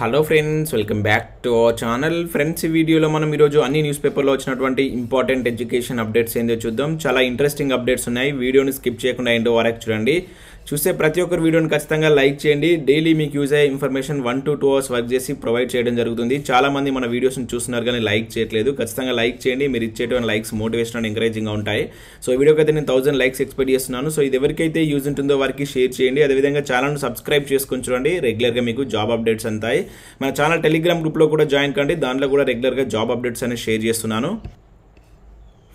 hello friends welcome back to our channel friends ఈ వీడియోలో మనం ఈరోజు అన్ని న్యూస్ పేపర్లో వచ్చినటువంటి ఇంపార్టెంట్ ఎడ్యుకేషన్ అప్డేట్స్ ఏందో చూద్దాం చాలా ఇంట్రెస్టింగ్ అప్డేట్స్ ఉన్నాయి వీడియోని స్కిప్ చేయకుండా ఏంటో వరకు చూడండి చూస్తే ప్రతి ఒక్కరు వీడియోని ఖచ్చితంగా లైక్ చేయండి డైలీ మీకు యూజ్ అయ్యే information one to two hours work చేసి ప్రొవైడ్ చేయడం జరుగుతుంది చాలామంది మన వీడియోస్ని చూస్తున్నారు కానీ లైక్ చేయట్లేదు ఖచ్చితంగా లైక్ చేయండి మీరు ఇచ్చేటువంటి లైక్స్ మోటివేషన్ అండ్ ఎంకరేజింగ్గా ఉంటాయి సో వీడియోకి అయితే నేను థౌసండ్ లైక్స్ ఎక్స్పెక్ట్ చేస్తున్నాను సో ఇది ఎవరికైతే యూజ్ ఉంటుందో వారికి షేర్ చేయండి అదేవిధంగా ఛానల్ను సబ్స్క్రైబ్ చేసుకుని చూడండి రెగ్యులర్గా మీకు జాబ్ అప్డేట్స్ అంతాయి మన ఛానల్ టెలిగ్రామ్ గ్రూప్లో కూడా జాయిన్ కండి దాంట్లో కూడా రెగ్యులర్గా జాబ్ అప్డేట్స్ అనేది షేర్ చేస్తున్నాను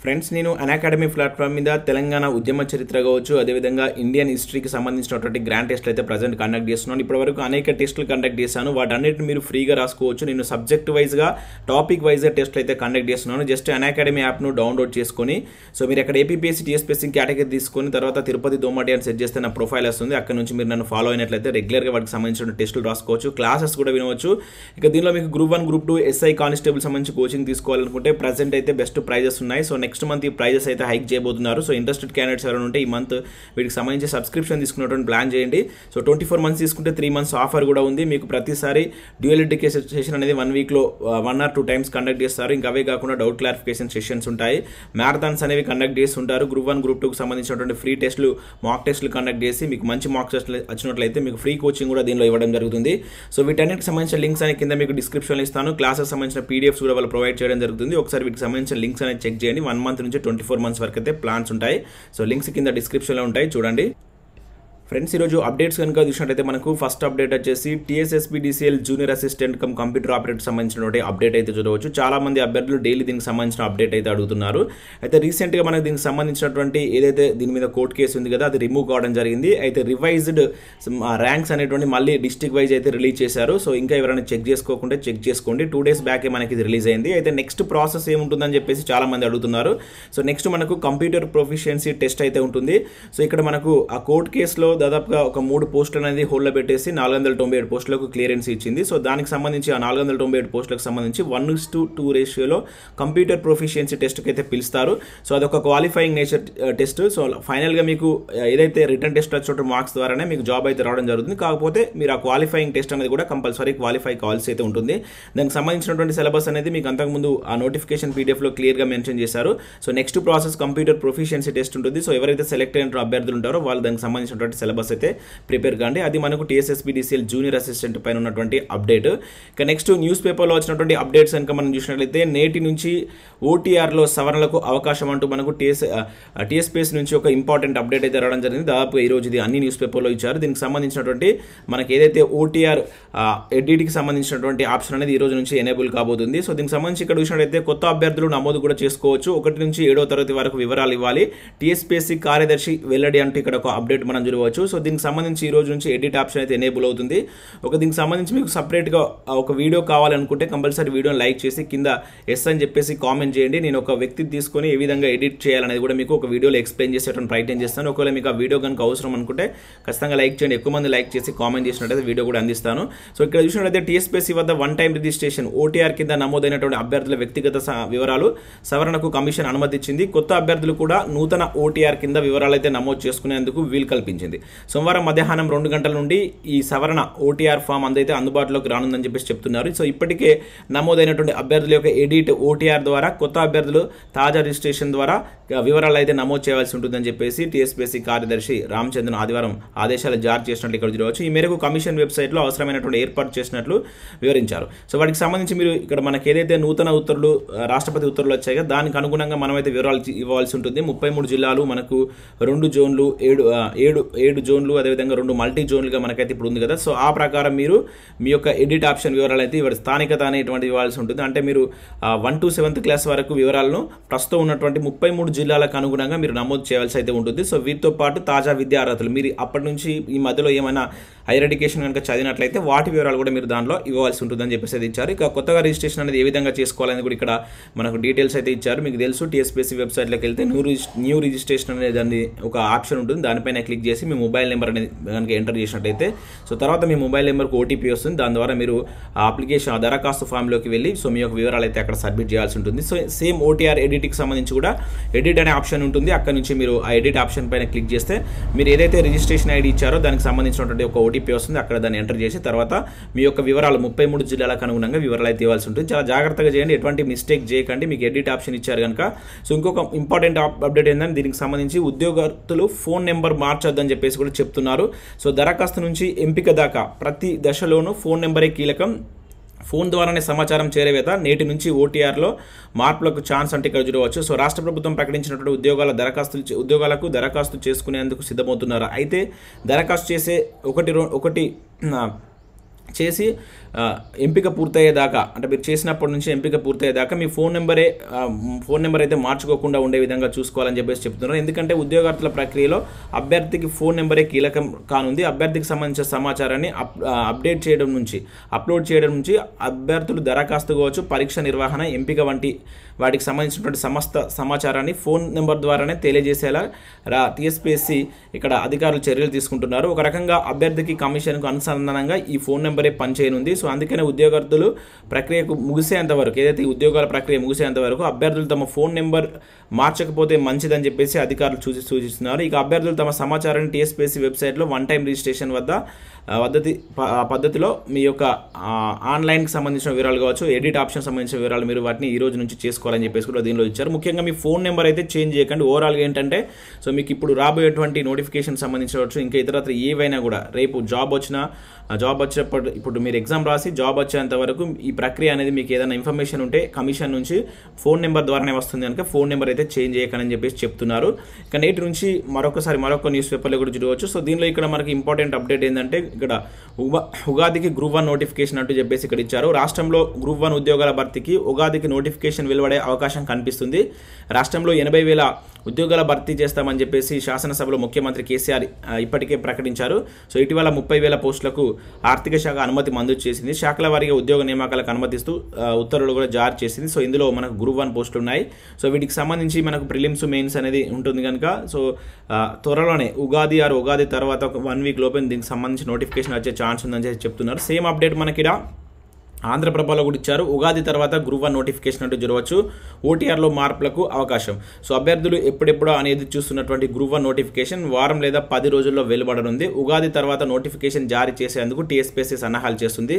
ఫ్రెండ్స్ నేను అకాడమీ ప్లాట్ఫామ్ మీద తెలంగాణ ఉద్యమ చరిత్ర కావచ్చు అదేవిధంగా ఇండియన్ హిస్టరీకి సంబంధించినటువంటి గ్రాండ్ టెస్ట్లు అయితే ప్రజెంట్ కండక్ట్ చేస్తున్నాను ఇప్పటివరకు అనేక టెస్టులు కండక్ట్ చేశాను వాటన్నిటిని మీరు ఫ్రీగా రాసుకోవచ్చు నేను సబ్జెక్ట్ వైజ్గా టాపిక్ వైజ్గా టెస్ట్లు అయితే కండక్ట్ చేస్తున్నాను జస్ట్ అకాడమీ యాప్ను డౌన్లోడ్ చేసుకొని సో మీరు అక్కడ ఏపీఎస్సీ టీఎస్పీఎస్సీ కేటగిరీ తీసుకొని తర్వాత తిరుపతి దోమటి అని సెట్ చేస్తే నా ప్రొఫైల్ వస్తుంది అక్కడ నుంచి మీరు నన్ను ఫాలో అయినట్లయితే రెగ్యులర్గా వాటికి సంబంధించిన టెస్టులు రాసుకోవచ్చు క్లాసెస్ కూడా వినవచ్చు ఇక దీనిలో మీకు group one group two SI constable సంబంధించి కోచింగ్ తీసుకోవాలనుకుంటే ప్రజెంట్ అయితే బెస్ట్ ప్రైజెస్ ఉన్నాయి సో నెక్స్ట్ నెక్స్ట్ మంత్ ఈ ప్రైజెస్ అయితే హైక్ చేయబోతున్నారు సో ఇంట్రెస్టెడ్ క్యాండిడేట్స్ ఎవరైనా ఉంటే ఈ మంత్ వీటికి సంబంధించి సబ్స్క్రిప్షన్ తీసుకున్నటువంటి ప్లాన్ చేయండి సో ట్వంటీ ఫోర్ మంత్స్ తీసుకుంటే త్రీ మంత్స్ ఆఫర్ కూడా ఉంది మీకు ప్రతిసారి డ్యూయల్ ఎడ్యుకేషన్ సెషన్ అనేది వన్ వీక్లో one or two times conduct చేస్తారు ఇంకా అవే కాకుండా డౌట్ క్లారిఫికేషన్ సెషన్స్ ఉంటాయి మ్యారథాన్స్ అనేవి కండక్ట్ చేస్తుంటారు గ్రూప్ వన్ గ్రూప్ టూకి సంబంధించినటువంటి ఫ్రీ టెస్టులు మాక్ టెస్టులు కండక్ట్ చేసి మీకు మంచి మాక్ టెస్ట్లు వచ్చినట్లయితే మీకు ఫ్రీ కోచింగ్ కూడా దీనిలో ఇవ్వడం జరుగుతుంది సో వీటన్నిటికి సంబంధించిన లింక్స్ అనే కింద మీకు డిస్క్రిప్షన్లో ఇస్తాను క్లాసెస్ సంబంధించిన పీడిఎఫ్స్ కూడా వాళ్ళు ప్రొవైడ్ చేయడం జరుగుతుంది ఒకసారి వీటికి సంబంధించిన లింక్స్ అనేది చెక్ చేయండి వన్ మంత్ నుంచి ట్వంటీ ఫోర్ మంత్స్ వరకు అయితే ప్లాన్స్ ఉంటాయి సో లింక్స్ కింద డిస్క్రిప్షన్లో ఉంటాయి చూడండి ఫ్రెండ్స్ ఈరోజు అప్డేట్స్ కనుక చూసినట్టయితే మనకు ఫస్ట్ అప్డేట్ వచ్చేసి TSSPDCL junior assistant cum computer operator సంబంధించినటువంటి అప్డేట్ అయితే చూడవచ్చు చాలా మంది అభ్యర్థులు డైలీ దీనికి సంబంధించిన అప్డేట్ అయితే అడుగుతున్నారు అయితే రీసెంట్గా మనకు దీనికి సంబంధించినటువంటి ఏదైతే దీని మీద కోర్టు కేసు ఉంది కదా అది రిమూవ్ కావడం జరిగింది అయితే రివైజ్డ్ ర్యాంక్స్ అనేటువంటి మళ్ళీ డిస్టిక్ వైజ్ అయితే రిలీజ్ చేశారు సో ఇంకా ఎవరైనా చెక్ చేసుకోకుండా చెక్ చేసుకోండి టూ డేస్ బ్యాకే మనకి ఇది రిలీజ్ అయింది అయితే నెక్స్ట్ ప్రాసెస్ ఏముంటుందని చెప్పేసి చాలామంది అడుగుతున్నారు సో నెక్స్ట్ మనకు కంప్యూటర్ ప్రొఫిషియన్సీ టెస్ట్ అయితే ఉంటుంది సో ఇక్కడ మనకు ఆ కోర్టు కేసులో దాదాపుగా ఒక మూడు పోస్టులు అనేది హోల్డ్ పెట్టేసి నాలుగు వందల తొంభై ఏడు పోస్టులకు క్లియరెన్స్ ఇచ్చింది సో దానికి సంబంధించి ఆ నాలుగు వందల తొంభై ఏడు పోస్టులకు సంబంధించి వన్ టు టూ రేషియోలో కంప్యూటర్ ప్రొఫిషియన్సీ టెస్ట్కి అయితే పిలుస్తారు సో అదొక క్వాలిఫైయింగ్ నేచర్ టెస్ట్ సో ఫైనల్గా మీకు ఏదైతే రిటర్న్ టెస్ట్ వచ్చేటప్పుడు మార్క్స్ ద్వారానే మీకు జాబ్ అయితే రావడం జరుగుతుంది కాకపోతే మీరు ఆ క్వాలిఫైయింగ్ టెస్ట్ అనేది కూడా కంపల్సరీ క్వాలిఫై కావాల్సి అయితే ఉంటుంది దానికి సంబంధించినటువంటి సిలబస్ అనేది మీకు అంతకుముందు ఆ నోటిఫికేషన్ పీడిఎఫ్లో క్లియర్గా మెన్షన్ చేశారు so next process computer proficiency test ఉంటుంది సో ఎవరైతే సెలెక్ట్ అయిన అభ్యర్థులు ఉంటారో వాళ్ళు దానికి సంబంధించినటువంటి సిలబస్ అయితే ప్రిపేర్ కాండి అది మనకు టీఎస్ఎస్బిడిసిఎల్ జూనియర్ అసిస్టెంట్ పైన ఉన్నటువంటి అప్డేట్ ఇక నెక్స్ట్ న్యూస్ పేపర్లో వచ్చినటువంటి అప్డేట్స్ కనుక మనం చూసినట్లయితే నేటి నుంచి ఓటీఆర్లో సవరణలకు అవకాశం అంటూ మనకు టీఎస్ టీఎస్పీఎస్ నుంచి ఒక ఇంపార్టెంట్ అప్డేట్ అయితే రావడం జరిగింది దాదాపు ఈరోజు ఇది అన్ని న్యూస్ పేపర్లో ఇచ్చారు దీనికి సంబంధించినటువంటి మనకి ఏదైతే ఓటీఆర్ ఎడ్డిటికి సంబంధించినటువంటి ఆప్షన్ అనేది ఈ రోజు నుంచి ఎనేబుల్ కాబోతుంది సో దీనికి సంబంధించి ఇక్కడ చూసినట్లయితే కొత్త అభ్యర్థులు నమోదు కూడా చేసుకోవచ్చు ఒకటి నుంచి ఏడో తరగతి వరకు వివరాలు ఇవ్వాలి టీఎస్పీఎస్సీ కార్యదర్శి వెల్లడి అంటూ ఇక్కడ ఒక అప్డేట్ మనం చూడవచ్చు చూడొచ్చు సో దీనికి సంబంధించి ఈ రోజు నుంచి ఎడిట్ ఆప్షన్ అయితే ఎనేబుల్ అవుతుంది ఒక దీనికి సంబంధించి మీకు సపరేట్గా ఒక వీడియో కావాలనుకుంటే కంపల్సరీ వీడియోని లైక్ చేసి కింద ఎస్ అని చెప్పేసి కామెంట్ చేయండి నేను ఒక వ్యక్తి తీసుకొని ఏ విధంగా ఎడిట్ చేయాలనేది కూడా మీకు ఒక వీడియోలో ఎక్స్ప్లెయిన్ చేసేటువంటి ప్రయత్నం చేస్తాను ఒకవేళ మీకు ఆ వీడియో కనుక అవసరం అనుకుంటే ఖచ్చితంగా లైక్ చేయండి ఎక్కువ మంది లైక్ చేసి కామెంట్ చేసినట్టయితే వీడియో కూడా అందిస్తాను సో ఇక్కడ చూసినట్లయితే టీఎస్పీసీ వద్ద వన్ టైం రిజిస్ట్రేషన్ ఓటీఆర్ కింద నమోదైనటువంటి అభ్యర్థుల వ్యక్తిగత వివరాలు సవరణకు కమిషన్ అనుమతిచ్చింది కొత్త అభ్యర్థులు కూడా నూతన ఓటీఆర్ కింద వివరాలు అయితే నమోదు చేసుకునేందుకు వీలు కల్పించింది సోమవారం మధ్యాహ్నం రెండు గంటల నుండి ఈ సవరణ ఓటీఆర్ ఫామ్ అందైతే అందుబాటులోకి రానుందని చెప్పేసి చెప్తున్నారు సో ఇప్పటికే నమోదైనటువంటి అభ్యర్థుల యొక్క ఎడిట్ ఓటీఆర్ ద్వారా కొత్త అభ్యర్థులు తాజా రిజిస్ట్రేషన్ ద్వారా వివరాలు అయితే నమోదు చేయాల్సి ఉంటుందని చెప్పేసి టీఎస్పీఎస్సీ కార్యదర్శి రామచంద్రన్ ఆదివారం ఆదేశాలు జారీ చేసినట్లు ఇక్కడ చూడవచ్చు ఈ మేరకు కమిషన్ వెబ్సైట్లో అవసరమైనటువంటి ఏర్పాటు చేసినట్లు వివరించారు సో వాటికి సంబంధించి మీరు ఇక్కడ మనకి ఏదైతే నూతన ఉత్తర్వులు రాష్ట్రపతి ఉత్తర్వులు వచ్చాయో దానికి అనుగుణంగా మనమైతే వివరాలు ఇవ్వాల్సి ఉంటుంది ముప్పై మూడు జిల్లాలు మనకు రెండు జోన్లు ఏడు ఏడు ఏడు ఏడు జోన్లు అదేవిధంగా రెండు మల్టీ జోన్లుగా మనకైతే ఇప్పుడు ఉంది కదా సో ఆ ప్రకారం మీరు మీ యొక్క ఎడిట్ ఆప్షన్ వివరాలు అయితే ఇవ్వరు స్థానికత అనేటువంటి ఇవ్వాల్సి ఉంటుంది అంటే మీరు వన్ టు సెవెంత్ క్లాస్ వరకు వివరాలను ప్రస్తుతం ఉన్నటువంటి ముప్పై మూడు జిల్లాలకు అనుగుణంగా మీరు నమోదు చేయాల్సి అయితే ఉంటుంది సో వీటితో పాటు తాజా విద్యా అర్హతలు మీరు అప్పటి నుంచి ఈ మధ్యలో ఏమైనా హైయర్ ఎడ్యుకేషన్ కనుక చదివినట్లయితే వాటి వివరాలు కూడా మీరు దానిలో ఇవ్వాల్సి ఉంటుందని చెప్పేసి అయితే ఇచ్చారు ఇక కొత్తగా రిజిస్ట్రేషన్ అనేది ఏ విధంగా చేసుకోవాలని కూడా ఇక్కడ మనకు డీటెయిల్స్ అయితే ఇచ్చారు మీకు తెలుసు టీఎస్పీఎస్సీ వెబ్సైట్లోకి వెళ్తే న్యూ న్యూ రిజిస్ట్రేషన్ అనేది ఒక ఆప్షన్ ఉంటుంది దానిపైన క్లిక్ చేసి మేము మొబైల్ నెంబర్ అనేది కనుక ఎంటర్ చేసినట్టయితే సో తర్వాత మీ మొబైల్ నెంబర్కి ఓటీపీ వస్తుంది దాని ద్వారా మీరు ఆ అప్లికేషన్ ఆ దరఖాస్తు ఫామ్లోకి వెళ్ళి సో మీ యొక్క వివరాలు అయితే అక్కడ సబ్మిట్ చేయాల్సి ఉంటుంది సో సేమ్ ఓటీఆర్ ఎడిట్కి సంబంధించి కూడా ఎడిట్ అనే ఆప్షన్ ఉంటుంది అక్కడ నుంచి మీరు ఆ ఎడిట్ ఆప్షన్ పైన క్లిక్ చేస్తే మీరు ఏదైతే రిజిస్ట్రేషన్ ఐడి ఇచ్చారో దానికి సంబంధించినటువంటి ఒక ఓటీపీ వస్తుంది అక్కడ దాన్ని ఎంటర్ చేసి తర్వాత మీ యొక్క వివరాలు ముప్పై మూడు జిల్లాలకు అనుగుణంగా వివరాలు అయితే ఇవ్వాల్సి ఉంటుంది చాలా జాగ్రత్తగా చేయండి ఎటువంటి మిస్టేక్ చేయకండి మీకు ఎడిట్ ఆప్షన్ ఇచ్చారు కనుక సో ఇంకొక ఇంపార్టెంట్ అప్డేట్ ఏంటంటే దీనికి సంబంధించి ఉద్యోగులు ఫోన్ నెంబర్ మార్చొద్దని చెప్పేసి చెప్పేసి కూడా చెప్తున్నారు సో దరఖాస్తు నుంచి ఎంపిక దాకా ప్రతి దశలోనూ ఫోన్ నెంబరే కీలకం ఫోన్ ద్వారానే సమాచారం చేరేవేత నేటి నుంచి ఓటీఆర్లో మార్పులకు ఛాన్స్ అంటే ఇక్కడ చూడవచ్చు సో రాష్ట్ర ప్రభుత్వం ప్రకటించినటువంటి ఉద్యోగాల దరఖాస్తులు ఉద్యోగాలకు దరఖాస్తు చేసుకునేందుకు సిద్ధమవుతున్నారు అయితే దరఖాస్తు చేసే ఒకటి ఒకటి చేసి ఎంపిక పూర్తయ్యేదాకా అంటే మీరు చేసినప్పటి నుంచి ఎంపిక పూర్తయ్యేదాకా మీ ఫోన్ నెంబరే ఫోన్ నెంబర్ అయితే మార్చుకోకుండా ఉండే విధంగా చూసుకోవాలని చెప్పేసి చెప్తున్నారు ఎందుకంటే ఉద్యోగార్థుల ప్రక్రియలో అభ్యర్థికి ఫోన్ నెంబరే కీలకం కానుంది అభ్యర్థికి సంబంధించిన సమాచారాన్ని అప్డేట్ చేయడం నుంచి అప్లోడ్ చేయడం నుంచి అభ్యర్థులు దరఖాస్తు కావచ్చు పరీక్ష నిర్వహణ ఎంపిక వంటి వాటికి సంబంధించినటువంటి సమస్త సమాచారాన్ని ఫోన్ నెంబర్ ద్వారానే తెలియజేసేలా రా టీఎస్పీఎస్సీ ఇక్కడ అధికారులు చర్యలు తీసుకుంటున్నారు ఒక రకంగా అభ్యర్థికి కమిషన్కు అనుసంధానంగా ఈ ఫోన్ నెంబర్ సెప్టెంబరే పనిచేయనుంది సో అందుకనే ఉద్యోగార్థులు ప్రక్రియకు ముగిసేంత వరకు ఏదైతే ఉద్యోగాల ప్రక్రియ ముగిసేంత వరకు అభ్యర్థులు తమ ఫోన్ నెంబర్ మార్చకపోతే మంచిదని చెప్పేసి అధికారులు చూసి సూచిస్తున్నారు ఇక అభ్యర్థులు తమ సమాచారాన్ని టీఎస్పీఎస్సీ వెబ్సైట్లో వన్ టైం రిజిస్ట్రేషన్ వద్ద పద్ధతి పద్ధతిలో మీ యొక్క ఆన్లైన్కి సంబంధించిన వివరాలు కావచ్చు ఎడిట్ ఆప్షన్ సంబంధించిన వివరాలు మీరు వాటిని ఈ రోజు నుంచి చేసుకోవాలని చెప్పేసి కూడా దీనిలో ఇచ్చారు ముఖ్యంగా మీ ఫోన్ నెంబర్ అయితే చేంజ్ చేయకండి ఓవరాల్గా ఏంటంటే సో మీకు ఇప్పుడు రాబోయేటువంటి నోటిఫికేషన్ సంబంధించవచ్చు ఇంకా ఇతరత్ర ఏవైనా కూడా రేపు జాబ్ వచ్చినా జాబ్ వచ్చినప్పుడు ఇప్పుడు ఇప్పుడు మీరు ఎగ్జామ్ రాసి జాబ్ వచ్చేంత వరకు ఈ ప్రక్రియ అనేది మీకు ఏదైనా ఇన్ఫర్మేషన్ ఉంటే కమిషన్ నుంచి ఫోన్ నెంబర్ ద్వారానే వస్తుంది కనుక ఫోన్ నెంబర్ అయితే చేంజ్ చేయకనని చెప్పేసి చెప్తున్నారు ఇక నేటి నుంచి మరొకసారి మరొక న్యూస్ పేపర్లో కూడా చూడవచ్చు సో దీనిలో ఇక్కడ మనకి ఇంపార్టెంట్ అప్డేట్ ఏంటంటే ఇక్కడ ఉగాదికి గ్రూప్ వన్ నోటిఫికేషన్ అంటూ చెప్పేసి ఇక్కడ ఇచ్చారు రాష్ట్రంలో గ్రూప్ వన్ ఉద్యోగాల భర్తీకి ఉగాదికి నోటిఫికేషన్ వెలువడే అవకాశం కనిపిస్తుంది రాష్ట్రంలో ఎనభై వేల ఉద్యోగాల భర్తీ చేస్తామని చెప్పేసి శాసనసభలో ముఖ్యమంత్రి కేసీఆర్ ఇప్పటికే ప్రకటించారు సో ఇటీవల ముప్పై వేల పోస్టులకు ఆర్థిక శాఖ శాఖ అనుమతి మంజూరు చేసింది శాఖల వారిగా ఉద్యోగ నియామకాలకు అనుమతిస్తూ ఉత్తర్వులు కూడా జారీ చేసింది సో ఇందులో మనకు గ్రూప్ వన్ పోస్టులు ఉన్నాయి సో వీటికి సంబంధించి మనకు ప్రిలిమ్స్ మెయిన్స్ అనేది ఉంటుంది కనుక సో త్వరలోనే ఉగాది ఆరు ఉగాది తర్వాత వన్ వీక్ లోపే దీనికి సంబంధించి నోటిఫికేషన్ వచ్చే ఛాన్స్ ఉందని చెప్తున్నారు సేమ్ అప్డేట్ మనకి ఆంధ్రప్రభలో కూడా ఇచ్చారు ఉగాది తర్వాత గ్రూప్ వన్ నోటిఫికేషన్ అంటూ జరగవచ్చు ఓటీఆర్లో మార్పులకు అవకాశం సో అభ్యర్థులు ఎప్పుడెప్పుడో అనేది చూస్తున్నటువంటి గ్రూప్ వన్ నోటిఫికేషన్ వారం లేదా పది రోజుల్లో వెలువడనుంది ఉగాది తర్వాత నోటిఫికేషన్ జారీ చేసేందుకు టీఎస్పీఎస్సీ సన్నాహాలు చేస్తుంది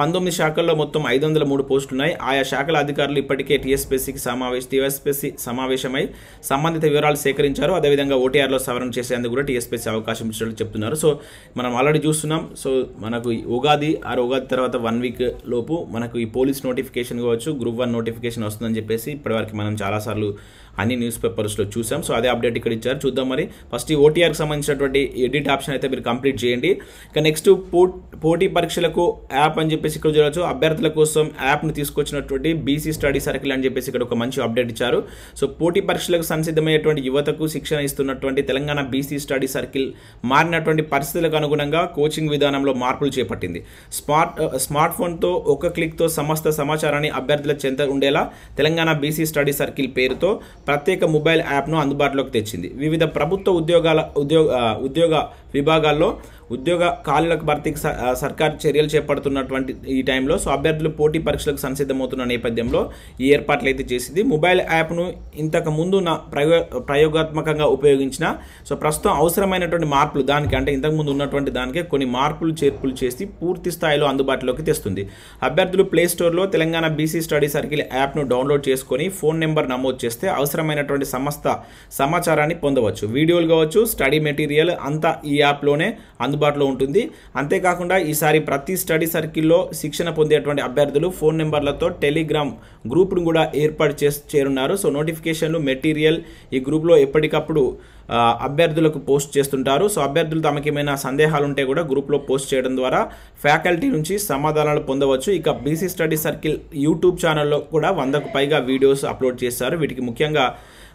పంతొమ్మిది శాఖల్లో మొత్తం ఐదు వందల మూడు పోస్టులున్నాయి ఆయా శాఖల అధికారులు ఇప్పటికే టీఎస్పీసీకి సమావేశ టీఎస్పీసీ సమావేశమై సంబంధిత వివరాలు సేకరించారు అదేవిధంగా ఓటీఆర్లో సవరణ చేసేందుకు కూడా టీఎస్పీసీ అవకాశం ఇచ్చినట్లు చెప్తున్నారు సో మనం ఆల్రెడీ చూస్తున్నాం సో మనకు ఉగాది ఆరు ఉగాది తర్వాత వన్ వీక్ లోపు మనకు ఈ పోలీస్ నోటిఫికేషన్ కావచ్చు గ్రూప్ వన్ నోటిఫికేషన్ వస్తుందని చెప్పేసి ఇప్పటివరకు మనం చాలాసార్లు అన్ని న్యూస్ పేపర్స్లో చూసాం సో అదే అప్డేట్ ఇక్కడ ఇచ్చారు చూద్దాం మరి ఫస్ట్ ఈ ఓటీఆర్కి సంబంధించినటువంటి ఎడిట్ ఆప్షన్ అయితే మీరు కంప్లీట్ చేయండి ఇక నెక్స్ట్ పోటీ పరీక్షలకు యాప్ అని చెప్పేసి ఇక్కడ చూడవచ్చు అభ్యర్థుల కోసం యాప్ను తీసుకొచ్చినటువంటి బీసీ స్టడీ సర్కిల్ అని చెప్పేసి ఇక్కడ ఒక మంచి అప్డేట్ ఇచ్చారు సో పోటీ పరీక్షలకు సంసిద్ధమయ్యేటువంటి యువతకు శిక్షణ ఇస్తున్నటువంటి తెలంగాణ బీసీ స్టడీ సర్కిల్ మారినటువంటి పరిస్థితులకు అనుగుణంగా కోచింగ్ విధానంలో మార్పులు చేపట్టింది స్మార్ట్ స్మార్ట్ ఫోన్తో ఒక క్లిక్తో సమస్త సమాచారాన్ని అభ్యర్థుల చెంత ఉండేలా తెలంగాణ బీసీ స్టడీ సర్కిల్ పేరుతో ప్రత్యేక మొబైల్ యాప్ను అందుబాటులోకి తెచ్చింది వివిధ ప్రభుత్వ ఉద్యోగాల ఉద్యోగ ఉద్యోగ విభాగాల్లో ఉద్యోగ ఖాళీలకు భర్తీకి సర్కార్ చర్యలు చేపడుతున్నటువంటి ఈ టైంలో సో అభ్యర్థులు పోటీ పరీక్షలకు సంసిద్ధమవుతున్న నేపథ్యంలో ఈ ఏర్పాట్లు అయితే చేసింది మొబైల్ యాప్ను ఇంతకు ముందు నా ప్రయో ప్రయోగాత్మకంగా ఉపయోగించిన సో ప్రస్తుతం అవసరమైనటువంటి మార్పులు దానికి అంటే ఇంతకుముందు ఉన్నటువంటి దానికే కొన్ని మార్పులు చేర్పులు చేసి పూర్తి స్థాయిలో అందుబాటులోకి తెస్తుంది అభ్యర్థులు ప్లే స్టోర్లో తెలంగాణ బీసీ స్టడీ సర్కిల్ యాప్ను డౌన్లోడ్ చేసుకొని ఫోన్ నెంబర్ నమోదు చేస్తే అవసరమైనటువంటి సంస్థ సమాచారాన్ని పొందవచ్చు వీడియోలు కావచ్చు స్టడీ మెటీరియల్ అంతా ఈ ఈ యాప్లోనే అందుబాటులో ఉంటుంది అంతేకాకుండా ఈసారి ప్రతి స్టడీ సర్కిల్లో శిక్షణ పొందేటువంటి అభ్యర్థులు ఫోన్ నెంబర్లతో టెలిగ్రామ్ గ్రూప్ను కూడా ఏర్పాటు చేసి చేరున్నారు సో నోటిఫికేషన్లు మెటీరియల్ ఈ గ్రూప్లో ఎప్పటికప్పుడు అభ్యర్థులకు పోస్ట్ చేస్తుంటారు సో అభ్యర్థులు తమకు ఏమైనా సందేహాలు ఉంటే కూడా గ్రూప్లో పోస్ట్ చేయడం ద్వారా ఫ్యాకల్టీ నుంచి సమాధానాలు పొందవచ్చు ఇక బీసీ స్టడీ సర్కిల్ యూట్యూబ్ ఛానల్లో కూడా వందకు పైగా వీడియోస్ అప్లోడ్ చేస్తారు వీటికి ముఖ్యంగా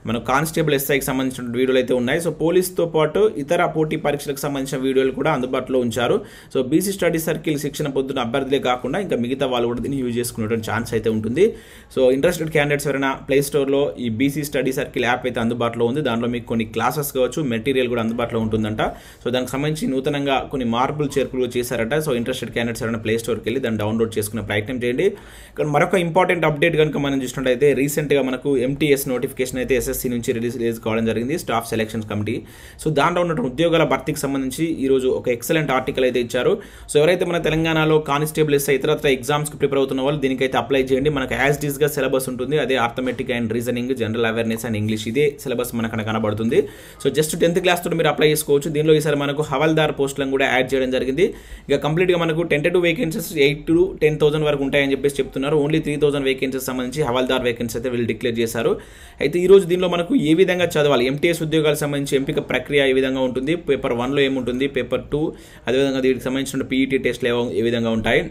మన కానిస్టేబుల్ ఎస్ఐకి సంబంధించిన వీడియోలు అయితే ఉన్నాయి సో పోలీస్తో పాటు ఇతర పోటీ పరీక్షలకు సంబంధించిన వీడియోలు కూడా అందుబాటులో ఉంచారు సో బీసీ స్టడీ సర్కిల్ శిక్షణ పొందుతున్న అభ్యర్థులే కాకుండా ఇంకా మిగతా వాళ్ళు కూడా దీన్ని యూజ్ చేసుకునేటువంటి ఛాన్స్ అయితే ఉంటుంది సో ఇంట్రెస్టెడ్ క్యాండిడేట్స్ ఎవరైనా ప్లే స్టోర్లో ఈ బీసీ స్టడీ సర్కిల్ యాప్ అయితే అందుబాటులో ఉంది దాంట్లో మీకు కొన్ని క్లాసెస్ కావచ్చు మెటీరియల్ కూడా అందుబాటులో ఉంటుందంట సో దానికి సంబంధించి నూతనంగా కొన్ని మార్పులు చేర్పులు చేశారట సో ఇంట్రెస్టెడ్ క్యాండిడేట్స్ ఎవరైనా ప్లే స్టోర్కి వెళ్ళి దాన్ని డౌన్లోడ్ చేసుకునే ప్రయత్నం చేయండి కానీ మరొక ఇంపార్టెంట్ అప్డేట్ కనుక మనం చూసినట్టయితే రీసెంట్గా మనకు ఎంటీఎస్ నోటిఫికేషన్ అయితే ఎస్ఎస్సి నుంచి రిలీజ్ రిలీజ్ కావడం జరిగింది స్టాఫ్ సెలెక్షన్ కమిటీ సో దాంట్లో ఉన్న ఉద్యోగాల భర్తీకి సంబంధించి ఈరోజు ఒక ఎక్సలెంట్ ఆర్టికల్ అయితే ఇచ్చారు సో ఎవరైతే మన తెలంగాణలో కానిస్టేబుల్ ఎస్ఐ ఇతరత్ర ఎగ్జామ్స్కి ప్రిపేర్ అవుతున్న వాళ్ళు దీనికైతే అప్లై చేయండి మనకు యాజ్ డీస్గా సిలబస్ ఉంటుంది అదే arithmetic and reasoning general awareness and English ఇదే సిలబస్ మనకు కనబడుతుంది సో జస్ట్ టెన్త్ క్లాస్ తోటి మీరు అప్లై చేసుకోవచ్చు దీనిలో ఈసారి మనకు హవల్దార్ పోస్టులను కూడా యాడ్ చేయడం జరిగింది ఇక కంప్లీట్గా మనకు two vacancies eight to ten thousand వరకు ఉంటాయని చెప్పేసి చెప్తున్నారు ఓన్లీ త్రీ థౌసండ్ వేకెన్సీస్ సంబంధించి హవల్దార్ వేకెన్సీ అయితే వీళ్ళు డిక్లేర్ చేశారు అయితే ఈ రోజు దీనిలో దీనిలో మనకు ఏ విధంగా చదవాలి ఎంటీఎస్ ఉద్యోగాలకు సంబంధించి ఎంపిక ప్రక్రియ ఏ విధంగా ఉంటుంది పేపర్ వన్లో ఏముంటుంది పేపర్ టూ అదేవిధంగా దీనికి సంబంధించిన పీఈటీ టెస్ట్లు e ఏ విధంగా ఉంటాయి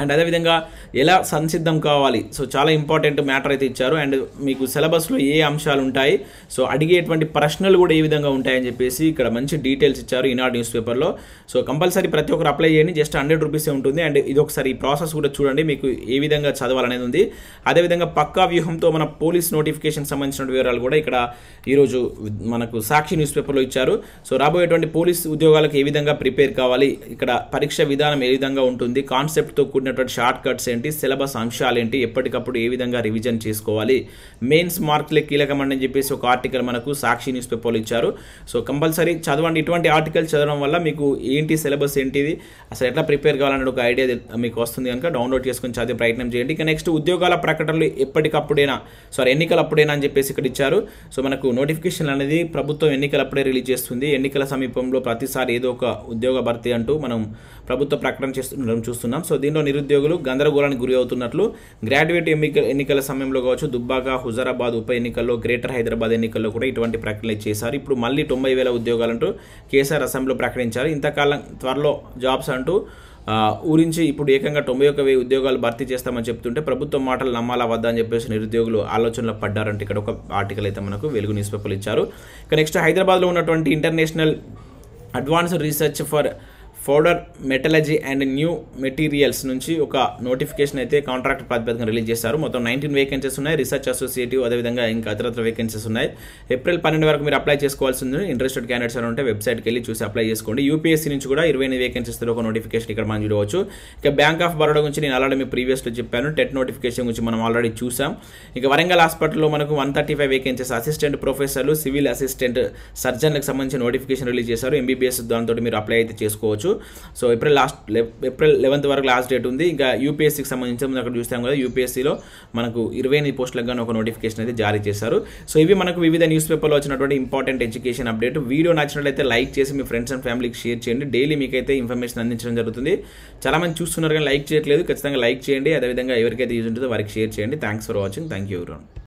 అండ్ అదేవిధంగా ఎలా సంసిద్ధం కావాలి సో చాలా ఇంపార్టెంట్ మ్యాటర్ అయితే ఇచ్చారు అండ్ మీకు సిలబస్లో ఏ అంశాలు ఉంటాయి సో అడిగేటువంటి ప్రశ్నలు కూడా ఏ విధంగా ఉంటాయని చెప్పేసి ఇక్కడ మంచి డీటెయిల్స్ ఇచ్చారు ఈనాడు న్యూస్ పేపర్లో సో కంపల్సరీ ప్రతి ఒక్కరు అప్లై చేయండి జస్ట్ హండ్రెడ్ రూపీసే ఉంటుంది అండ్ ఇది ఒకసారి ఈ ప్రాసెస్ కూడా చూడండి మీకు ఏ విధంగా చదవాలనేది ఉంది అదేవిధంగా పక్కా వ్యూహంతో మన పోలీస్ నోటిఫికేషన్ సంబంధించిన వివరాలు కూడా ఇక్కడ ఈరోజు మనకు సాక్షి న్యూస్ పేపర్లో ఇచ్చారు సో రాబోయేటువంటి పోలీస్ ఉద్యోగాలకు ఏ విధంగా ప్రిపేర్ కావాలి ఇక్కడ పరీక్ష విధానం ఏ విధంగా ఉంటుంది కాన్సెప్ట్తో కూడిన ఉండేటువంటి షార్ట్ కట్స్ ఏంటి సిలబస్ అంశాలు ఏంటి ఎప్పటికప్పుడు ఏ విధంగా రివిజన్ చేసుకోవాలి మెయిన్స్ మార్కులే కీలకమని చెప్పేసి ఒక ఆర్టికల్ మనకు సాక్షి న్యూస్ పేపర్లు ఇచ్చారు సో కంపల్సరీ చదవండి ఇటువంటి ఆర్టికల్ చదవడం వల్ల మీకు ఏంటి సిలబస్ ఏంటిది అసలు ఎట్లా ప్రిపేర్ కావాలనే ఒక ఐడియా మీకు వస్తుంది కనుక డౌన్లోడ్ చేసుకుని చదివే ప్రయత్నం చేయండి ఇక నెక్స్ట్ ఉద్యోగాల ప్రకటనలు ఎప్పటికప్పుడైనా సారీ ఎన్నికలు అప్పుడైనా అని చెప్పేసి ఇక్కడ ఇచ్చారు సో మనకు నోటిఫికేషన్ అనేది ప్రభుత్వం ఎన్నికలు అప్పుడే రిలీజ్ చేస్తుంది ఎన్నికల సమీపంలో ప్రతిసారి ఏదో ఒక ఉద్యోగ భర్తీ అంటూ మనం ప్రభుత్వ ప్రకటన చేస్తుండడం చూస్తున్నాం సో దీనిలో నిరుద్యోగులు గందరగోళానికి గురి అవుతున్నట్లు గ్రాడ్యుయేట్ ఎన్నిక ఎన్నికల సమయంలో కావచ్చు దుబ్బాక హుజరాబాద్ ఉప ఎన్నికల్లో గ్రేటర్ హైదరాబాద్ ఎన్నికల్లో కూడా ఇటువంటి ప్రకటనలు చేశారు ఇప్పుడు మళ్ళీ తొంభై వేల ఉద్యోగాలంటూ కేసీఆర్ అసెంబ్లీలో ప్రకటించారు ఇంతకాలం త్వరలో జాబ్స్ అంటూ ఊరించి ఇప్పుడు ఏకంగా తొంభై ఒక్క వెయ్యి ఉద్యోగాలు భర్తీ చేస్తామని చెప్తుంటే ప్రభుత్వం మాటలు నమ్మాలా వద్దా అని చెప్పేసి నిరుద్యోగులు ఆలోచనలో పడ్డారంటే ఇక్కడ ఒక ఆర్టికల్ అయితే మనకు వెలుగు న్యూస్ పేపర్లు ఇచ్చారు ఇక నెక్స్ట్ హైదరాబాద్లో ఉన్నటువంటి international advanced research for powder metallurgy and new materials నుంచి ఒక నోటిఫికేషన్ అయితే కాంట్రాక్ట్ ప్రాతిపదికన రిలీజ్ చేశారు మొత్తం నైన్టీన్ వేకెన్సీస్ ఉన్నాయి రీసెర్చ్ అసోసియేటివ్ అదేవిధంగా ఇంకా ఇతరత్ర వేకెన్సీస్ ఉన్నాయి ఏప్రిల్ పన్నెండు వరకు మీరు అప్లై చేసుకోవాల్సి ఉంది ఇంట్రెస్టెడ్ క్యాండిడేట్స్ అని ఉంటే వెబ్సైట్కి వెళ్ళి చూసి అప్లై చేసుకోండి యూపీఎస్సీ నుంచి కూడా ఇరవై ఎనిమిది వేకెన్సీస్ ఒక నోటిఫికేషన్ ఇక్కడ మనం చూడవచ్చు ఇక బ్యాంక్ ఆఫ్ బరోడా గురించి నేను ఆల్రెడీ మీ ప్రీవియస్లో చెప్పాను టెట్ నోటిఫికేషన్ e గురించి మనం ఆల్రెడీ చూసాం ఇక వరంగల్ హాస్పిటల్లో మనకు one thirty five vacancies assistant ప్రొఫెసర్లు సివిల్ అసిస్టెంట్ సర్జన్లకు సంబంధించిన నోటిఫికేషన్ రిలీజ్ చేశారు ఎంబీబీఎస్ దానితో మీరు అప్లై అయితే చేసుకోవచ్చు so April last April eleventh వరకు లాస్ట్ డేట్ ఉంది ఇంకా యూపీఎస్సీకి సంబంధించి మనం అక్కడ చూస్తాం కదా యూపీఎస్సీలో మనకు ఇరవై ఎనిమిది పోస్టులకు కానీ ఒక నోటిఫికేషన్ అయితే జారీ చేశారు సో ఇవి మనకు వివిధ న్యూస్ పేపర్లో వచ్చినటువంటి ఇంపార్టెంట్ ఎడ్యుకేషన్ అప్డేట్ వీడియో నచ్చినట్లయితే లైక్ చేసి మీ ఫ్రెండ్స్ అండ్ ఫ్యామిలీకి షేర్ చేయండి డైలీ మీకైతే ఇన్ఫర్మేషన్ అందించడం జరుగుతుంది చాలామంది చూస్తున్నారు కానీ లైక్ చేయట్లేదు ఖచ్చితంగా లైక్ చేయండి అదేవిధంగా ఎవరికైతే యూజ్ ఉంటుందో వారికి షేర్ చేయండి thanks for watching thank you ఎవరు